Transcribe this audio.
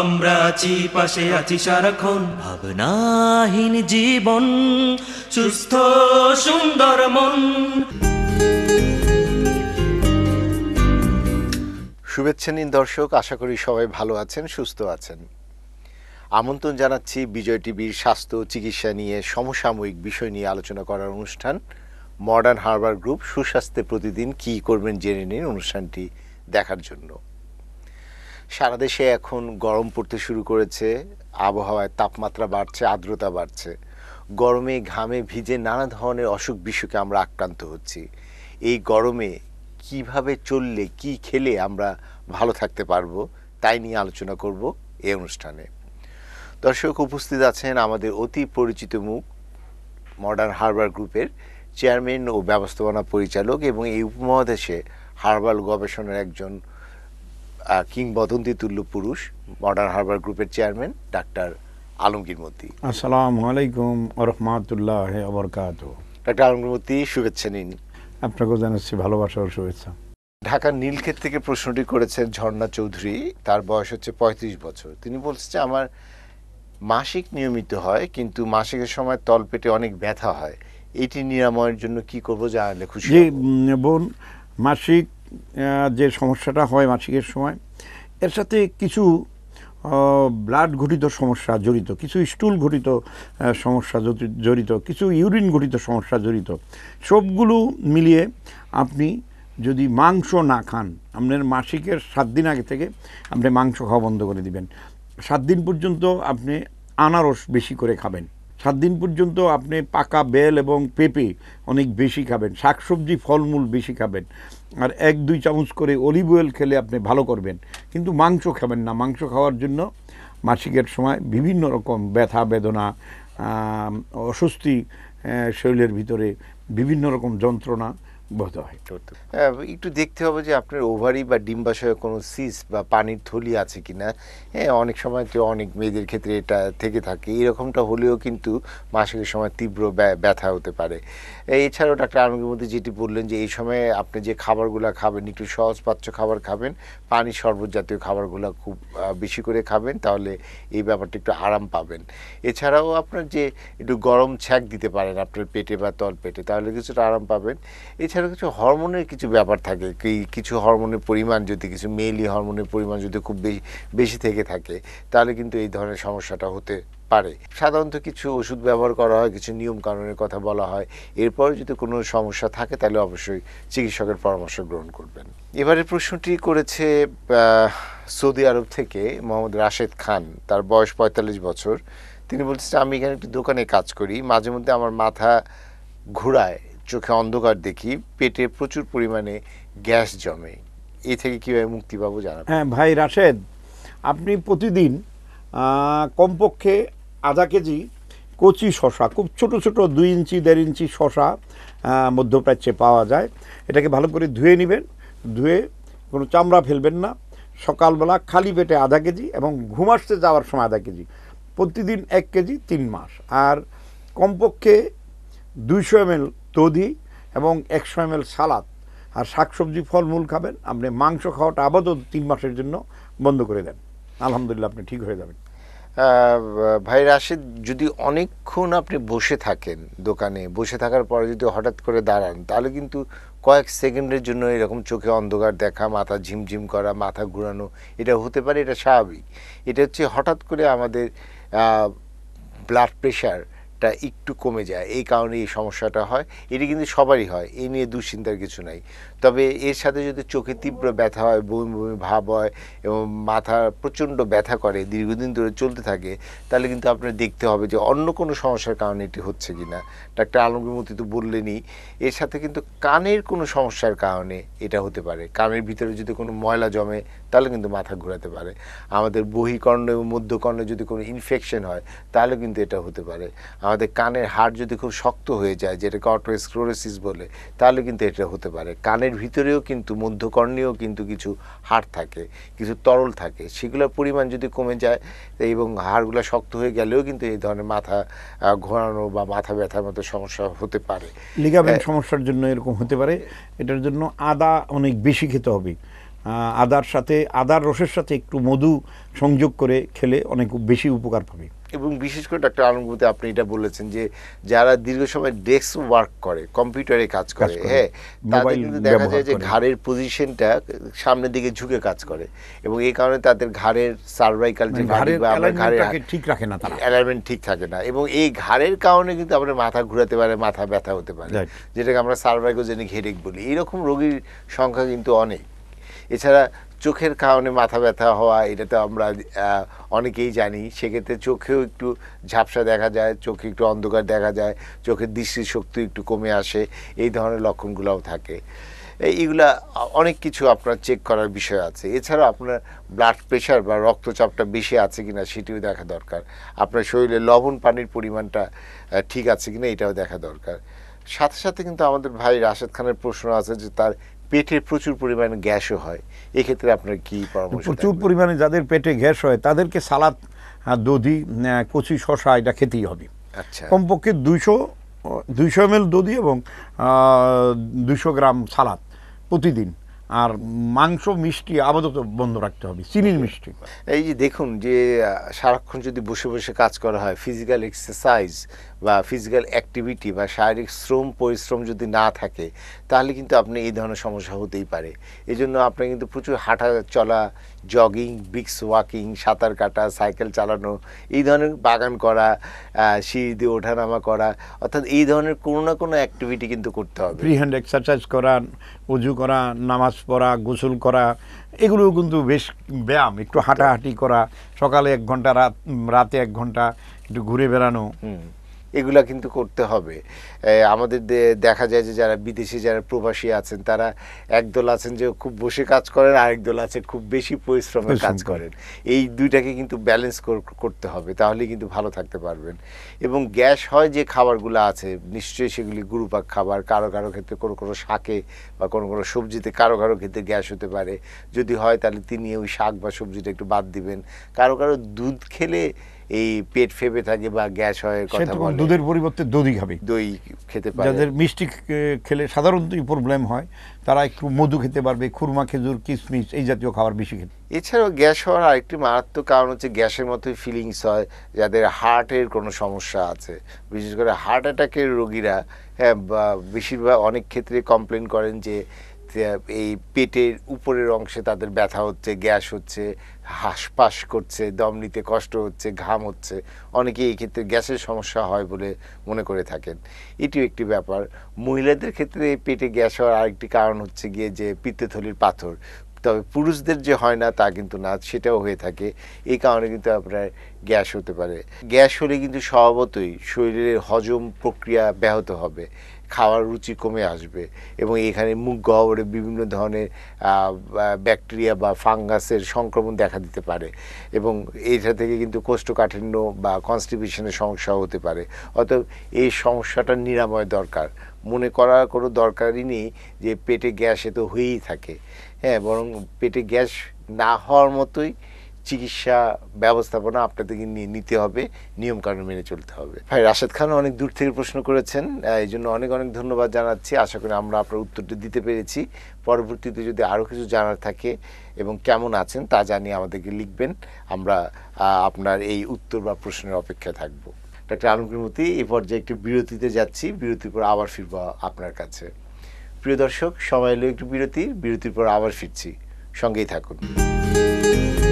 আমরা আছি পাশে আছি সারাক্ষণ ভাবনাহীন জীবন সুস্থ সুন্দর মন শুভেচ্ছা নিন দর্শক আশা করি সবাই ভালো আছেন সুস্থ আছেন আমন্ত্রণ জানাচ্ছি বিজয় টিভির স্বাস্থ্য চিকিৎসা নিয়ে সমসাময়িক বিষয় নিয়ে আলোচনা করার অনুষ্ঠান মডার্ন হারবার গ্রুপ সুস্বাস্থ্যে প্রতিদিন কি করবেন জেনে নিন অনুষ্ঠানটি দেখার জন্য সারা দেশে এখন গরম পড়তে শুরু করেছে আবহাওয়ায় তাপমাত্রা বাড়ছে আর্দ্রতা বাড়ছে গরমে ঘামে ভিজে নানা ধরনের অসুখ বিসুখে আমরা আক্রান্ত হচ্ছি এই গরমে কিভাবে চললে কি খেলে আমরা ভালো থাকতে পারবো তাই নিয়ে আলোচনা করব এই অনুষ্ঠানে দর্শক উপস্থিত আছেন আমাদের অতি পরিচিত মুখ মডার্ন হারবার গ্রুপের চেয়ারম্যান ও ব্যবস্থাপনা পরিচালক এবং এই উপমহাদেশে হার্বাল গবেষণার একজন কিংবদন্তি তুল্য পুরুষ মডার্ন হারবার গ্রুপের চেয়ারম্যান ডাক্তার আলমগীর মতি আসসালাম আলাইকুম রহমাতুল্লাহ অবরকাত ডাক্তার আলমগীর মতি শুভেচ্ছা নিন আপনাকেও জানাচ্ছি ভালোবাসা শুভেচ্ছা ঢাকার নীলক্ষেত থেকে প্রশ্নটি করেছেন ঝর্ণা চৌধুরী তার বয়স হচ্ছে পঁয়ত্রিশ বছর তিনি বলছে যে আমার মাসিক নিয়মিত হয় কিন্তু মাসিকের সময় তলপেটে অনেক ব্যথা হয় এটি নিরাময়ের জন্য কি করবো জানালে খুশি বোন মাসিক যে সমস্যাটা হয় মাসিকের সময় এর সাথে কিছু ব্লাড ঘটিত সমস্যা জড়িত কিছু স্টুল ঘটিত সমস্যা জড়িত কিছু ইউরিন ঘটিত সমস্যা জড়িত সবগুলো মিলিয়ে আপনি যদি মাংস না খান আপনার মাসিকের সাত দিন আগে থেকে আপনি মাংস খাওয়া বন্ধ করে দিবেন সাত দিন পর্যন্ত আপনি আনারস বেশি করে খাবেন সাত দিন পর্যন্ত আপনি পাকা বেল এবং পেঁপে অনেক বেশি খাবেন শাকসবজি ফলমূল বেশি খাবেন আর এক দুই চামচ করে অলিভ অয়েল খেলে আপনি ভালো করবেন কিন্তু মাংস খাবেন না মাংস খাওয়ার জন্য মাসিকের সময় বিভিন্ন রকম ব্যথা বেদনা অস্বস্তি শরীরের ভিতরে বিভিন্ন রকম যন্ত্রণা হ্যাঁ, একটু দেখতে হবে যে আপনার ওভারি বা ডিম্বাশয়ে কোনো সিস বা পানির থলি আছে কিনা হ্যাঁ অনেক সময় তো অনেক মেয়েদের ক্ষেত্রে এটা থেকে থাকে এরকমটা হলেও কিন্তু মাসিকের সময় তীব্র ব্যথা হতে পারে এছাড়াও ডাক্তার আনন্দের মধ্যে যেটি বললেন যে এই সময় আপনি যে খাবারগুলো খাবেন একটু পাচ্য খাবার খাবেন পানি শরবত জাতীয় খাবারগুলো খুব বেশি করে খাবেন তাহলে এই ব্যাপারটা একটু আরাম পাবেন এছাড়াও আপনার যে একটু গরম ছ্যাক দিতে পারেন আপনার পেটে বা তল পেটে তাহলে কিছুটা আরাম পাবেন এছাড়া এছাড়া কিছু হরমোনের কিছু ব্যাপার থাকে কিছু হরমোনের পরিমাণ যদি কিছু মেলি হরমোনের পরিমাণ যদি খুব বেশি বেশি থেকে থাকে তাহলে কিন্তু এই ধরনের সমস্যাটা হতে পারে সাধারণত কিছু ওষুধ ব্যবহার করা হয় কিছু নিয়ম কানুনের কথা বলা হয় এরপর যদি কোনো সমস্যা থাকে তাহলে অবশ্যই চিকিৎসকের পরামর্শ গ্রহণ করবেন এবারে প্রশ্নটি করেছে সৌদি আরব থেকে মোহাম্মদ রাশেদ খান তার বয়স পঁয়তাল্লিশ বছর তিনি বলছেন আমি এখানে একটি দোকানে কাজ করি মাঝে মধ্যে আমার মাথা ঘুরায় চোখে অন্ধকার দেখি পেটে প্রচুর পরিমাণে গ্যাস জমে এ থেকে কীভাবে মুক্তি পাবো জানাবেন হ্যাঁ ভাই রাশেদ আপনি প্রতিদিন কমপক্ষে আধা কেজি কচি শশা খুব ছোট ছোট দুই ইঞ্চি দেড় ইঞ্চি শশা মধ্যপ্রাচ্যে পাওয়া যায় এটাকে ভালো করে ধুয়ে নেবেন ধুয়ে কোনো চামড়া ফেলবেন না সকালবেলা খালি পেটে আধা কেজি এবং ঘুম আসতে যাওয়ার সময় আধা কেজি প্রতিদিন এক কেজি তিন মাস আর কমপক্ষে দুইশো এম তদি এবং একশো এম সালাদ আর শাকসবজি ফলমূল খাবেন আপনি মাংস খাওয়াটা আবাদত তিন মাসের জন্য বন্ধ করে দেন আলহামদুলিল্লাহ আপনি ঠিক হয়ে যাবেন ভাই রাশিদ যদি অনেকক্ষণ আপনি বসে থাকেন দোকানে বসে থাকার পরে যদি হঠাৎ করে দাঁড়ান তাহলে কিন্তু কয়েক সেকেন্ডের জন্য এরকম চোখে অন্ধকার দেখা মাথা ঝিমঝিম করা মাথা ঘুরানো এটা হতে পারে এটা স্বাভাবিক এটা হচ্ছে হঠাৎ করে আমাদের ব্লাড প্রেশার টা একটু কমে যায় এই কারণে এই সমস্যাটা হয় এটি কিন্তু সবারই হয় এই নিয়ে দুশ্চিন্তার কিছু নাই তবে এর সাথে যদি চোখে তীব্র ব্যথা হয় বমি বমি ভাব হয় এবং মাথা প্রচণ্ড ব্যথা করে দীর্ঘদিন ধরে চলতে থাকে তাহলে কিন্তু আপনার দেখতে হবে যে অন্য কোনো সমস্যার কারণে এটি হচ্ছে কি না ডাক্তার আলমগীরমতি তো বললেনই এর সাথে কিন্তু কানের কোনো সমস্যার কারণে এটা হতে পারে কানের ভিতরে যদি কোনো ময়লা জমে তাহলে কিন্তু মাথা ঘোরাতে পারে আমাদের বহিকর্ণ এবং মধ্যকর্ণে যদি কোনো ইনফেকশন হয় তাহলে কিন্তু এটা হতে পারে আমাদের কানের হাড় যদি খুব শক্ত হয়ে যায় যেটাকে অটোস্ক্রোরোসিস বলে তাহলে কিন্তু এটা হতে পারে কানের ভিতরেও কিন্তু মধ্যকর্ণেও কিন্তু কিছু হাড় থাকে কিছু তরল থাকে সেগুলোর পরিমাণ যদি কমে যায় এবং হাড়গুলো শক্ত হয়ে গেলেও কিন্তু এই ধরনের মাথা ঘোরানো বা মাথা ব্যথার মতো সমস্যা হতে পারে লিগামেন্ট সমস্যার জন্য এরকম হতে পারে এটার জন্য আদা অনেক বেশি খেতে হবে আদার সাথে আদার রসের সাথে একটু মধু সংযোগ করে খেলে অনেক বেশি উপকার পাবে এবং বিশেষ করে ডাক্তার আলমগুতে আপনি এটা বলেছেন যে যারা দীর্ঘ সময় ডেস্ক ওয়ার্ক করে কম্পিউটারে কাজ করে হ্যাঁ তাদের কিন্তু দেখা যায় যে ঘাড়ের পজিশনটা সামনের দিকে ঝুঁকে কাজ করে এবং এই কারণে তাদের ঘাড়ের সার্ভাইকাল যে মানে ঠিক রাখে না অ্যালাইনমেন্ট ঠিক থাকে না এবং এই ঘাড়ের কারণে কিন্তু আপনার মাথা ঘুরাতে পারে মাথা ব্যথা হতে পারে যেটাকে আমরা সার্ভাইকোজেনিক হেডেক বলি এরকম রোগীর সংখ্যা কিন্তু অনেক এছাড়া চোখের কারণে মাথা ব্যথা হওয়া এটা তো আমরা অনেকেই জানি সেক্ষেত্রে চোখেও একটু ঝাপসা দেখা যায় চোখে একটু অন্ধকার দেখা যায় চোখের দৃষ্টিশক্তি একটু কমে আসে এই ধরনের লক্ষণগুলোও থাকে এইগুলা অনেক কিছু আপনার চেক করার বিষয় আছে এছাড়া আপনার ব্লাড প্রেশার বা রক্তচাপটা বেশি আছে কিনা সেটিও দেখা দরকার আপনার শরীরে লবণ পানির পরিমাণটা ঠিক আছে কিনা এটাও দেখা দরকার সাথে সাথে কিন্তু আমাদের ভাই রাশেদ খানের প্রশ্ন আছে যে তার পেটে প্রচুর পরিমাণে গ্যাসও হয় এক্ষেত্রে আপনার কি পরামর্শ প্রচুর পরিমাণে যাদের পেটে গ্যাস হয় তাদেরকে সালাদ দধি কচি শশা এটা খেতেই হবে আচ্ছা কমপক্ষে দুইশো দুইশো এম এল দধি এবং দুইশো গ্রাম সালাদ প্রতিদিন আর মাংস মিষ্টি আপাতত বন্ধ রাখতে হবে চিনির মিষ্টি এই যে দেখুন যে সারাক্ষণ যদি বসে বসে কাজ করা হয় ফিজিক্যাল এক্সারসাইজ বা ফিজিক্যাল অ্যাক্টিভিটি বা শারীরিক শ্রম পরিশ্রম যদি না থাকে তাহলে কিন্তু আপনি এই ধরনের সমস্যা হতেই পারে এই জন্য আপনার কিন্তু প্রচুর হাঁটা চলা জগিং ব্রিক্স ওয়াকিং সাঁতার কাটা সাইকেল চালানো এই ধরনের বাগান করা সিঁড়ি দিয়ে ওঠানামা করা অর্থাৎ এই ধরনের কোনো না কোনো অ্যাক্টিভিটি কিন্তু করতে হবে ফ্রি হ্যান্ড এক্সারসাইজ করা উজু করা নামাজ পড়া গোসল করা এগুলোও কিন্তু বেশ ব্যায়াম একটু হাঁটাহাঁটি করা সকালে এক ঘন্টা রাত রাতে এক ঘন্টা একটু ঘুরে বেড়ানো এগুলো কিন্তু করতে হবে আমাদের দেখা যায় যে যারা বিদেশে যারা প্রবাসী আছেন তারা একদল আছেন যে খুব বসে কাজ করেন আরেক দল আছে খুব বেশি পরিশ্রমে কাজ করেন এই দুইটাকে কিন্তু ব্যালেন্স করতে হবে তাহলে কিন্তু ভালো থাকতে পারবেন এবং গ্যাস হয় যে খাবারগুলো আছে নিশ্চয়ই সেগুলি গুরুপাক খাবার কারো কারো ক্ষেত্রে কোনো কোনো শাকে বা কোনো কোনো সবজিতে কারো কারো ক্ষেত্রে গ্যাস হতে পারে যদি হয় তাহলে তিনি ওই শাক বা সবজিটা একটু বাদ দিবেন কারো কারো দুধ খেলে এই পেট ফেপে থাকে বা গ্যাস হয় কথা বলে দুধের পরিবর্তে দই খাবে দই খেতে পারে যাদের মিষ্টি খেলে সাধারণত প্রবলেম হয় তারা একটু মধু খেতে পারবে খুরমা খেজুর কিশমিশ এই জাতীয় খাবার বেশি খেতে এছাড়াও গ্যাস হওয়ার আরেকটি মারাত্মক কারণ হচ্ছে গ্যাসের মতোই ফিলিংস হয় যাদের হার্টের কোনো সমস্যা আছে বিশেষ করে হার্ট অ্যাটাকের রোগীরা হ্যাঁ বেশিরভাগ অনেক ক্ষেত্রে কমপ্লেন করেন যে এই পেটের উপরের অংশে তাদের ব্যথা হচ্ছে গ্যাস হচ্ছে হাসপাস করছে দম নিতে কষ্ট হচ্ছে ঘাম হচ্ছে অনেকে এই ক্ষেত্রে গ্যাসের সমস্যা হয় বলে মনে করে থাকেন এটিও একটি ব্যাপার মহিলাদের ক্ষেত্রে পেটে গ্যাস হওয়ার আরেকটি কারণ হচ্ছে গিয়ে যে পিত্তথলির পাথর তবে পুরুষদের যে হয় না তা কিন্তু না সেটাও হয়ে থাকে এই কারণে কিন্তু আপনার গ্যাস হতে পারে গ্যাস হলে কিন্তু স্বভাবতই শরীরের হজম প্রক্রিয়া ব্যাহত হবে খাওয়ার রুচি কমে আসবে এবং এখানে মুখ গহ্বরে বিভিন্ন ধরনের ব্যাকটেরিয়া বা ফাঙ্গাসের সংক্রমণ দেখা দিতে পারে এবং এটা থেকে কিন্তু কোষ্ঠকাঠিন্য বা কনস্টিপেশনের সমস্যা হতে পারে অতএব এই সমস্যাটা নিরাময় দরকার মনে করার কোনো দরকারই নেই যে পেটে গ্যাস এ তো হয়েই থাকে হ্যাঁ বরং পেটে গ্যাস না হওয়ার মতোই চিকিৎসা ব্যবস্থাপনা আপনাদেরকে নিয়ে নিতে হবে নিয়মকানুন মেনে চলতে হবে ভাই রাশেদ খান অনেক দূর থেকে প্রশ্ন করেছেন এই জন্য অনেক অনেক ধন্যবাদ জানাচ্ছি আশা করি আমরা আপনার উত্তরটি দিতে পেরেছি পরবর্তীতে যদি আরও কিছু জানার থাকে এবং কেমন আছেন তা জানিয়ে আমাদেরকে লিখবেন আমরা আপনার এই উত্তর বা প্রশ্নের অপেক্ষা থাকবো ডাক্তার আলমগীর মতি এ পর্যায়ে একটু বিরতিতে যাচ্ছি বিরতির পর আবার ফিরবো আপনার কাছে প্রিয় দর্শক সময় এলো একটু বিরতি বিরতির পর আবার ফিরছি সঙ্গেই থাকুন